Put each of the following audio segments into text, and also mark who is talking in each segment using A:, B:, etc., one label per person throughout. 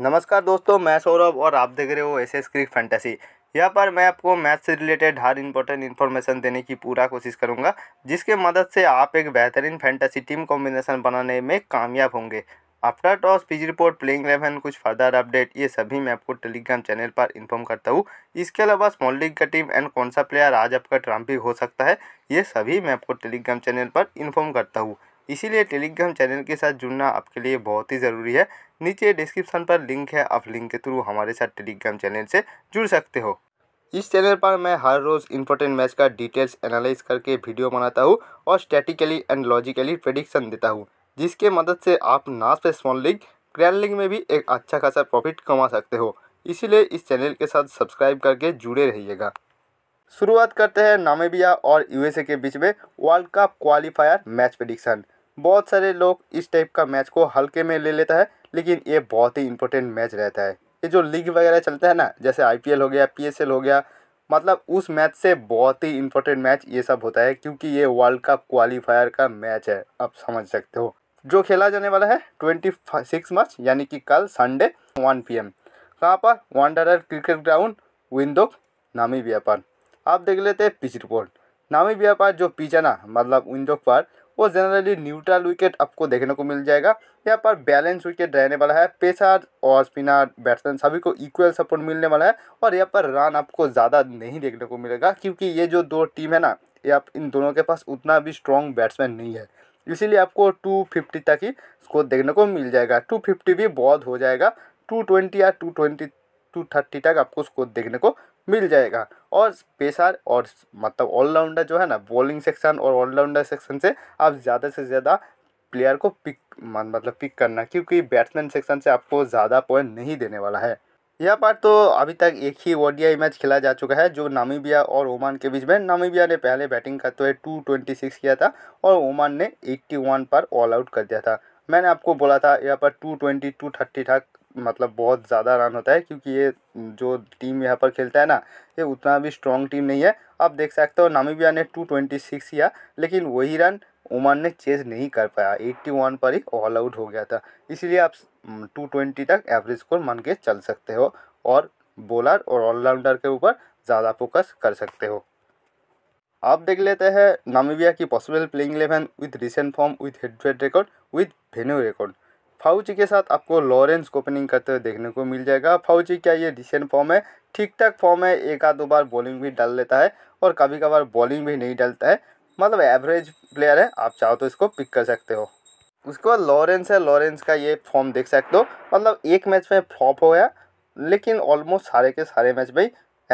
A: नमस्कार दोस्तों मैं सौरभ और आप देख रहे हो एस एस क्रिक फैंटेसी यहाँ पर मैं आपको मैथ से रिलेटेड हर इंपॉर्टेंट इन्फॉर्मेशन देने की पूरा कोशिश करूँगा जिसके मदद से आप एक बेहतरीन फैंटेसी टीम कॉम्बिनेशन बनाने में कामयाब होंगे after toss pitch report playing eleven कुछ फर्दर अपडेट ये सभी मैं आपको टेलीग्राम चैनल पर इन्फॉर्म करता हूँ इसके अलावा स्मॉल लीग का टीम एंड कौन सा प्लेयर आज आपका ट्रांपिक हो सकता है ये सभी मैं आपको टेलीग्राम चैनल पर इन्फॉर्म करता हूँ इसीलिए टेलीग्राम चैनल के साथ जुड़ना आपके लिए बहुत ही ज़रूरी है नीचे डिस्क्रिप्शन पर लिंक है आप लिंक के थ्रू हमारे साथ टेलीग्राम चैनल से जुड़ सकते हो इस चैनल पर मैं हर रोज़ इंपॉर्टेंट मैच का डिटेल्स एनालाइज करके वीडियो बनाता हूँ और स्टैटिकली एंड लॉजिकली प्रेडिक्शन देता हूँ जिसके मदद से आप ना सिर्फ स्मॉल लीग ग्रैंड लीग में भी एक अच्छा खासा प्रॉफिट कमा सकते हो इसीलिए इस चैनल के साथ सब्सक्राइब करके जुड़े रहिएगा शुरुआत करते हैं नामेबिया और यूएसए के बीच में world cup qualifier match prediction बहुत सारे लोग इस टाइप का मैच को हल्के में ले लेता है लेकिन ये बहुत ही इंपॉर्टेंट मैच रहता है ये जो लीग वगैरह चलता है ना जैसे आई हो गया पी हो गया मतलब उस मैच से बहुत ही इंपॉर्टेंट मैच ये सब होता है क्योंकि ये वर्ल्ड कप क्वालिफायर का मैच है आप समझ सकते हो जो खेला जाने वाला है ट्वेंटी सिक्स मार्च यानी कि कल संडे वन पी एम कहाँ पर वनडर क्रिकेट ग्राउंड विंदो नामी व्यापार आप देख लेते हैं पिच रिपोर्ट नामी व्यापार जो पिच है ना मतलब विंडो पर वो जनरली न्यूट्रल विकेट आपको देखने को मिल जाएगा यहाँ पर बैलेंस विकेट रहने वाला है पेसर और स्पिनर बैट्समैन सभी को इक्वल सपोर्ट मिलने वाला है और यहाँ पर रन आपको ज़्यादा नहीं देखने को मिलेगा क्योंकि ये जो दो टीम है ना ये इन दोनों के पास उतना भी स्ट्रॉन्ग बैट्समैन नहीं है इसीलिए आपको 250 तक ही स्कोर देखने को मिल जाएगा 250 भी बहुत हो जाएगा 220 या 220 230 तक आपको स्कोर देखने को मिल जाएगा और पेशार और मतलब ऑलराउंडर जो है ना बॉलिंग सेक्शन और ऑलराउंडर सेक्शन से आप ज़्यादा से ज़्यादा प्लेयर को पिक मतलब पिक करना क्योंकि बैट्समैन सेक्शन से आपको ज़्यादा पॉइंट नहीं देने वाला है यह पर तो अभी तक एक ही ओडीआई मैच खेला जा चुका है जो नामीबिया और ओमान के बीच में नामीबिया ने पहले बैटिंग करते हुए टू ट्वेंटी सिक्स किया था और ओमान ने एट्टी वन पर ऑल आउट कर दिया था मैंने आपको बोला था यहाँ पर टू ट्वेंटी टू थर्टी तक मतलब बहुत ज़्यादा रन होता है क्योंकि ये जो टीम यहाँ पर खेलता है ना ये उतना भी स्ट्रॉन्ग टीम नहीं है आप देख सकते हो नामीबिया ने टू ट्वेंटी सिक्स किया लेकिन वही रन ओमान ने चेज नहीं कर पाया 81 पर ही ऑल आउट हो गया था इसीलिए आप 220 तक एवरेज स्कोर मान के चल सकते हो और बॉलर और ऑलराउंडर के ऊपर ज़्यादा फोकस कर सकते हो आप देख लेते हैं नामीबिया की possible playing eleven with recent form with head to head record with venue record फाउची के साथ आपको लॉरेंस ओपनिंग करते हुए देखने को मिल जाएगा फाउची क्या ये डिसेंट फॉर्म है ठीक ठाक फॉर्म है एक आध दो बार बॉलिंग भी डाल लेता है और कभी कभार बॉलिंग भी नहीं डालता है मतलब एवरेज प्लेयर है आप चाहो तो इसको पिक कर सकते हो उसके बाद लॉरेंस है लॉरेंस का ये फॉर्म देख सकते हो मतलब एक मैच में फ्लॉप हो गया लेकिन ऑलमोस्ट सारे के सारे मैच में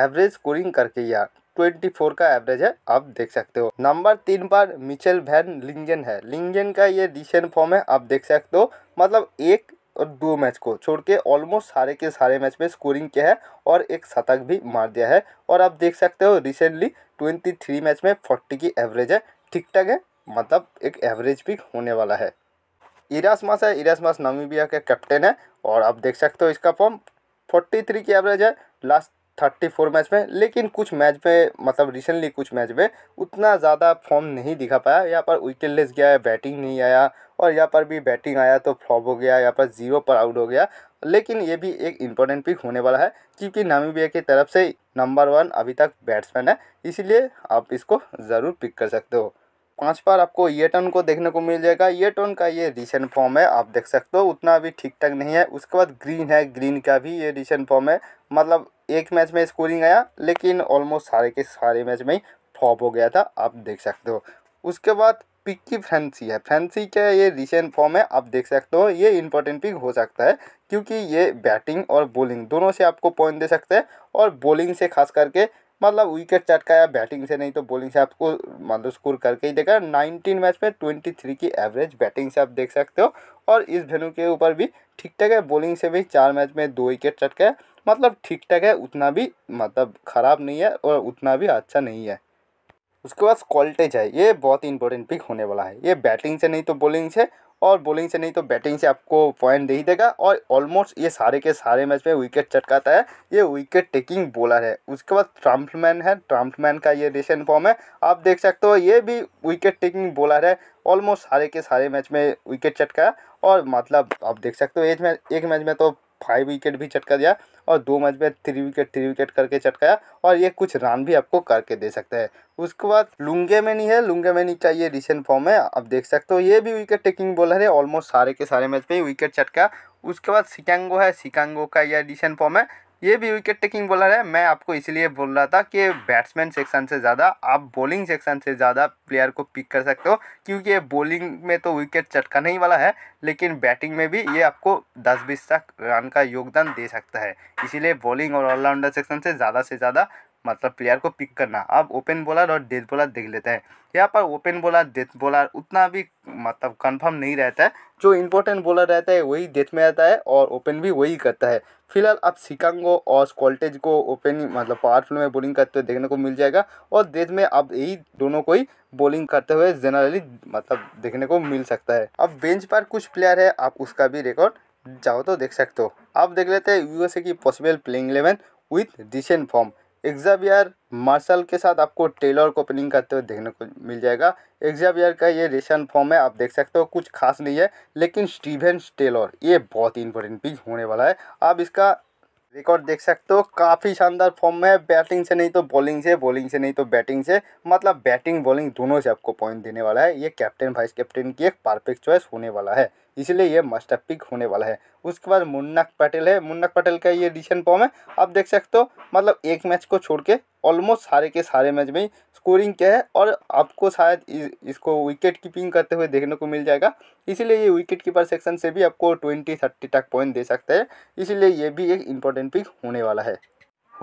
A: एवरेज स्कोरिंग करके यार ट्वेंटी फोर का एवरेज है आप देख सकते हो नंबर तीन पर मिचेल वैन लिंगन है लिंगन का ये रिसेंट फॉर्म है आप देख सकते हो मतलब एक और दो मैच को छोड़ के ऑलमोस्ट सारे के सारे मैच में स्कोरिंग किया है और एक शतक भी मार दिया है और आप देख सकते हो रिसेंटली ट्वेंटी थ्री मैच में फोर्टी की एवरेज है ठीक ठाक है मतलब एक एवरेज पिक होने वाला है इरास मास है मास नामीबिया का कैप्टन है और आप देख सकते हो इसका फॉर्म फोर्टी थ्री की एवरेज है लास्ट थर्टी फोर मैच में लेकिन कुछ मैच में मतलब रिसेंटली कुछ मैच में उतना ज़्यादा फॉर्म नहीं दिखा पाया यहाँ पर विकेट लेस गया है बैटिंग नहीं आया और यहाँ पर भी बैटिंग आया तो फ्लॉप हो गया यहाँ पर जीरो पर आउट हो गया लेकिन ये भी एक इम्पोर्टेंट पिक होने वाला है क्योंकि नामीबिया की तरफ से नंबर वन अभी तक बैट्समैन है इसीलिए आप इसको ज़रूर पिक कर सकते हो पाँच बार आपको ये टर्न को देखने को मिल जाएगा ये टर्न का ये रिसेंट फॉर्म है आप देख सकते हो उतना अभी ठीक ठाक नहीं है उसके बाद ग्रीन है ग्रीन का भी ये रिसेंट फॉर्म है मतलब एक मैच में स्कोरिंग आया लेकिन ऑलमोस्ट सारे के सारे मैच में ही फॉप हो गया था आप देख सकते हो उसके बाद पिक की फ्रेंसी है फ्रेंसी का ये रिसेंट फॉर्म है आप देख सकते हो ये इंपॉर्टेंट पिक हो सकता है क्योंकि ये बैटिंग और बॉलिंग दोनों से आपको पॉइंट दे सकते हैं और बॉलिंग से खास करके मतलब विकेट चटका या बैटिंग से नहीं तो बॉलिंग से आपको मतलब स्कोर करके ही देखा 19 मैच में 23 की एवरेज बैटिंग से आप देख सकते हो और इस वेन्यू के ऊपर भी ठीक ठाक है बॉलिंग से भी चार मैच में दो विकेट चटका है मतलब ठीक ठाक है उतना भी मतलब ख़राब नहीं है और उतना भी अच्छा नहीं है उसके बाद क्वालिटेज है ये बहुत ही इंपॉर्टेंट पिक होने वाला है ये बैटिंग से नहीं तो बॉलिंग से और बॉलिंग से नहीं तो बैटिंग से आपको पॉइंट दे ही देगा और ऑलमोस्ट ये सारे के सारे मैच में विकेट चटकाता है ये विकेट टेकिंग बॉलर है उसके बाद ट्रम्पमैन है ट्रम्पमैन का ये रिसेंट फॉर्म है आप देख सकते हो ये भी विकेट टेकिंग बॉलर है ऑलमोस्ट सारे के सारे मैच में विकेट चटकाया और मतलब आप देख सकते हो एक मैच एक मैच में तो फाइव विकेट भी चटका दिया और दो मैच में थ्री विकेट थ्री विकेट करके चटकाया और ये कुछ रन भी आपको करके दे सकते हैं उसके बाद लुंगे में नहीं है लुंगे में नहीं चाहिए रिसेंट फॉर्म है आप देख सकते हो ये भी विकेट टेकिंग बॉलर है ऑलमोस्ट सारे के सारे मैच में विकेट चटका उसके बाद सिकांगो है सिकांगो का यह रिसेंट फॉर्म है ये भी विकेट टेकिंग बॉलर है मैं आपको इसलिए बोल रहा था कि बैट्समैन सेक्शन से ज़्यादा आप बॉलिंग सेक्शन से ज़्यादा प्लेयर को पिक कर सकते हो क्योंकि ये बॉलिंग में तो विकेट चटकाने ही वाला है लेकिन बैटिंग में भी ये आपको 10-20 तक रन का योगदान दे सकता है इसीलिए बॉलिंग और ऑलराउंडर सेक्शन से ज़्यादा से ज़्यादा मतलब प्लेयर को पिक करना अब ओपन बॉलर और डेथ बॉलर देख लेते हैं यहाँ पर ओपन बॉलर डेथ बॉलर उतना भी मतलब कंफर्म नहीं रहता है जो इम्पोर्टेंट बॉलर रहता है वही डेथ में रहता है और ओपन भी वही करता है फिलहाल आप सिकांगो और स्कॉल्टेज को ओपन मतलब पावरफुल में बॉलिंग करते हुए देखने को मिल जाएगा और डेथ में अब यही दोनों को ही बॉलिंग करते हुए जनरली मतलब देखने को मिल सकता है अब बेंच पर कुछ प्लेयर है आप उसका भी रिकॉर्ड जाओ तो देख सकते हो आप देख लेते हैं यूएसए की possible playing eleven with decent form Xavier Marshall के साथ आपको टेलर को ओपनिंग करते हुए देखने को मिल जाएगा एग्जाबियर का ये रेशन फॉर्म है आप देख सकते हो कुछ खास नहीं है लेकिन स्टीवन टेलर ये बहुत ही इंपॉर्टेंट पिच होने वाला है आप इसका रिकॉर्ड देख सकते हो काफ़ी शानदार फॉर्म में है बैटिंग से नहीं तो बॉलिंग से बॉलिंग से नहीं तो बैटिंग से मतलब बैटिंग बॉलिंग दोनों से आपको पॉइंट देने वाला है ये कैप्टन वाइस कैप्टन की एक परफेक्ट चॉइस होने वाला है इसलिए ये मस्ट पिक होने वाला है उसके बाद मुन्नक पटेल है मुन्नक पटेल का ये डिसेंट फॉर्म है आप देख सकते हो मतलब एक मैच को छोड़ के ऑलमोस्ट सारे के सारे मैच में स्कोरिंग क्या है और आपको शायद इस, इसको विकेट कीपिंग करते हुए देखने को मिल जाएगा इसीलिए ये विकेट कीपर सेक्शन से भी आपको ट्वेंटी थर्टी तक पॉइंट दे सकते हैं इसीलिए ये भी एक इम्पोर्टेंट पिक होने वाला है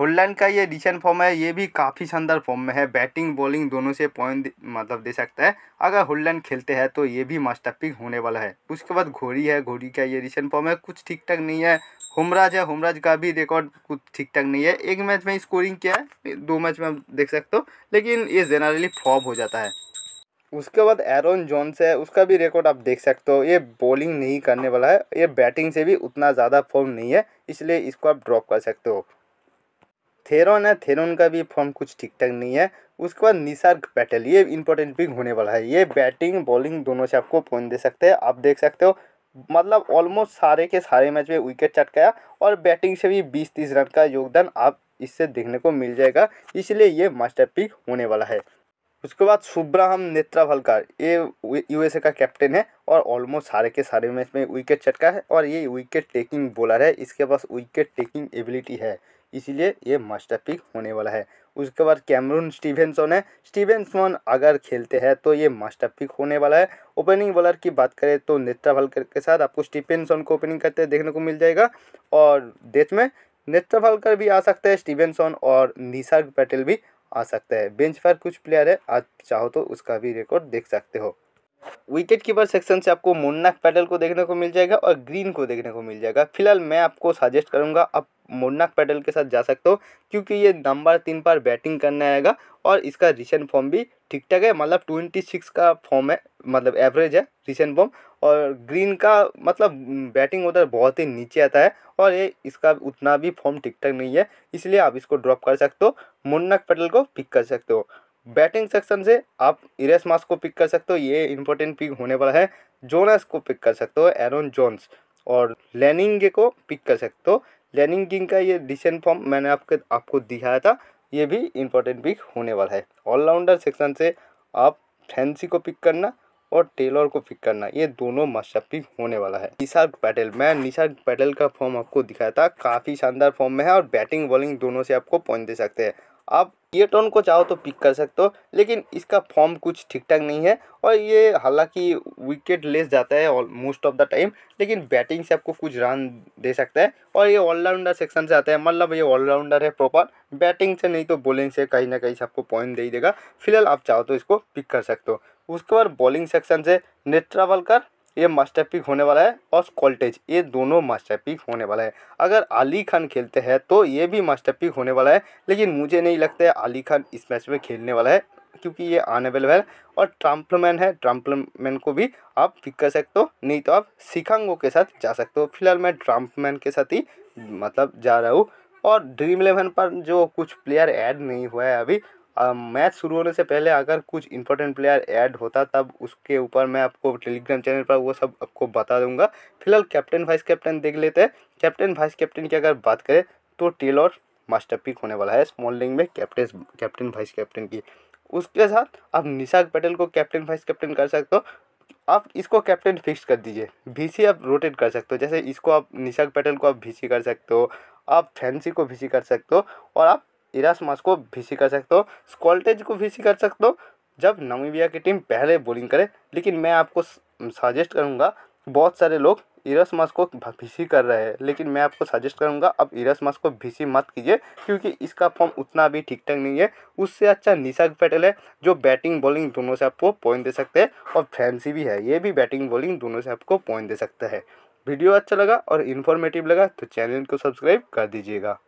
A: होल्डन का ये रिसेंट फॉर्म है ये भी काफ़ी शानदार फॉर्म में है बैटिंग बॉलिंग दोनों से पॉइंट मतलब दे सकता है अगर होल्डन खेलते हैं तो ये भी मास्टरपिक होने वाला है उसके बाद घोड़ी है घोड़ी का ये रिसेंट फॉर्म है कुछ ठीक ठाक नहीं है हुमराज है हुमराज का भी रिकॉर्ड कुछ ठीक ठाक नहीं है एक मैच में स्कोरिंग किया है दो मैच में आप देख सकते हो लेकिन ये जनरली फॉप हो जाता है उसके बाद एरोन जॉन्स है उसका भी रिकॉर्ड आप देख सकते हो ये बॉलिंग नहीं करने वाला है ये बैटिंग से भी उतना ज़्यादा फॉर्म नहीं है इसलिए इसको आप ड्रॉप कर सकते हो थेरोन है थेरोन का भी फॉर्म कुछ ठीक ठाक नहीं है उसके बाद निसर्ग पैटल ये इंपॉर्टेंट पिक होने वाला है ये बैटिंग बॉलिंग दोनों से आपको पॉइंट दे सकते हैं आप देख सकते हो मतलब ऑलमोस्ट सारे के सारे मैच में विकेट चटकाया और बैटिंग से भी बीस तीस रन का योगदान आप इससे देखने को मिल जाएगा इसलिए ये मास्टर पिक होने वाला है उसके बाद सुब्राहम नेत्राभलकार ये यूएसए का कैप्टन है और ऑलमोस्ट सारे के सारे मैच में विकेट चटका है और ये विकेट टेकिंग बॉलर है इसके पास विकेट टेकिंग एबिलिटी है इसीलिए ये मास्टर पिक होने वाला है उसके बाद कैमरून स्टीवेंसन है स्टीवेंसन अगर खेलते हैं तो ये मास्टर पिक होने वाला है ओपनिंग बॉलर की बात करें तो नेत्रा भालकर के साथ आपको स्टीवेंसन को ओपनिंग करते देखने को मिल जाएगा और देश में नेत्रा भालकर भी आ सकते हैं स्टीवेंसन और निसर्ग पटेल भी आ सकता है बेंच पर कुछ प्लेयर है आप चाहो तो उसका भी रिकॉर्ड देख सकते हो विकेट कीपर सेक्शन से आपको मुन्नाक पैडल को देखने को मिल जाएगा और ग्रीन को देखने को मिल जाएगा फिलहाल मैं आपको सजेस्ट करूंगा आप मुन्नाक पैडल के साथ जा सकते हो क्योंकि ये नंबर तीन पर बैटिंग करने आएगा और इसका रिसेंट फॉर्म भी ठीक ठाक है मतलब ट्वेंटी सिक्स का फॉर्म है मतलब एवरेज है रिसेंट फॉर्म और ग्रीन का मतलब बैटिंग उधर बहुत ही नीचे आता है और ये इसका उतना भी फॉर्म ठीक ठाक नहीं है इसलिए आप इसको ड्रॉप कर सकते हो मुन्नाक पैडल को पिक कर सकते हो बैटिंग सेक्शन से आप इरेस मास को पिक कर सकते हो ये इंपॉर्टेंट पिक होने वाला है जोनस को पिक कर सकते हो एरोन जोन्स और लेनिंग को पिक कर सकते हो लेनिंग का ये डिसेंट फॉर्म मैंने आपके आपको दिखाया था ये भी इंपॉर्टेंट पिक होने वाला है ऑलराउंडर सेक्शन से आप फैंसी को पिक करना और टेलर को पिक करना ये दोनों मशा पिक होने वाला है निशार्क पैटेल मैं निशार्क पैटेल का फॉर्म आपको दिखाया था काफ़ी शानदार फॉर्म में है और बैटिंग बॉलिंग दोनों से आपको पॉइंट दे सकते हैं आप ये टोन को चाहो तो पिक कर सकते हो लेकिन इसका फॉर्म कुछ ठीक ठाक नहीं है और ये हालांकि विकेट लेस जाता है मोस्ट ऑफ द टाइम लेकिन बैटिंग से आपको कुछ रन दे सकता है और ये ऑलराउंडर सेक्शन से आता है मतलब ये ऑलराउंडर है प्रॉपर बैटिंग से नहीं तो बॉलिंग से कहीं ना कहीं से आपको पॉइंट दे ही देगा फिलहाल आप चाहो तो इसको पिक कर सकते हो उसके बाद बॉलिंग सेक्शन से कर ये मास्टर पिक होने वाला है और कॉल्टेज ये दोनों मास्टर पिक होने वाला है अगर अली खान खेलते हैं तो ये भी मास्टर पिक होने वाला है लेकिन मुझे नहीं लगता है अली खान इस मैच में खेलने वाला है क्योंकि ये अनेबल है और ट्रम्पलमैन है ट्रम्पलमैन को भी आप पिक कर सकते हो नहीं तो आप सिखांगो के साथ जा सकते हो फिलहाल मैं ट्रम्पमैन के साथ ही मतलब जा रहा हूँ और ड्रीम इलेवन पर जो कुछ प्लेयर ऐड नहीं हुआ है अभी मैच शुरू होने से पहले अगर कुछ इंपॉर्टेंट प्लेयर ऐड होता तब उसके ऊपर मैं आपको टेलीग्राम चैनल पर वो सब आपको बता दूंगा फिलहाल कैप्टन वाइस कैप्टन देख लेते हैं कैप्टन वाइस कैप्टन की अगर बात करें तो टेलर मास्टर पिक होने वाला है स्मॉल लीग में कैप्टन कैप्टन वाइस कैप्टन की उसके साथ आप निशाक पटेल को कैप्टन वाइस कैप्टन कर सकते हो आप इसको कैप्टन फिक्स कर दीजिए भीसी आप रोटेट कर सकते हो जैसे इसको आप निशाक पटेल को आप भीसी कर सकते हो आप फैंसी को भीसी कर सकते हो और आप इरासमास को भीसी कर सकते हो स्कॉल्टेज को भीसी कर सकते हो जब नमीबिया की टीम पहले बॉलिंग करे लेकिन मैं आपको सजेस्ट करूँगा बहुत सारे लोग मास को भीसी कर रहे हैं लेकिन मैं आपको सजेस्ट करूंगा अब मास को भीसी मत कीजिए क्योंकि इसका फॉर्म उतना भी ठीक ठाक नहीं है उससे अच्छा निशाग पटेल है जो बैटिंग बॉलिंग दोनों से आपको पॉइंट दे सकते हैं और फैंसी भी है ये भी बैटिंग बॉलिंग दोनों से आपको पॉइंट दे सकता है वीडियो अच्छा लगा और इन्फॉर्मेटिव लगा तो चैनल को सब्सक्राइब कर दीजिएगा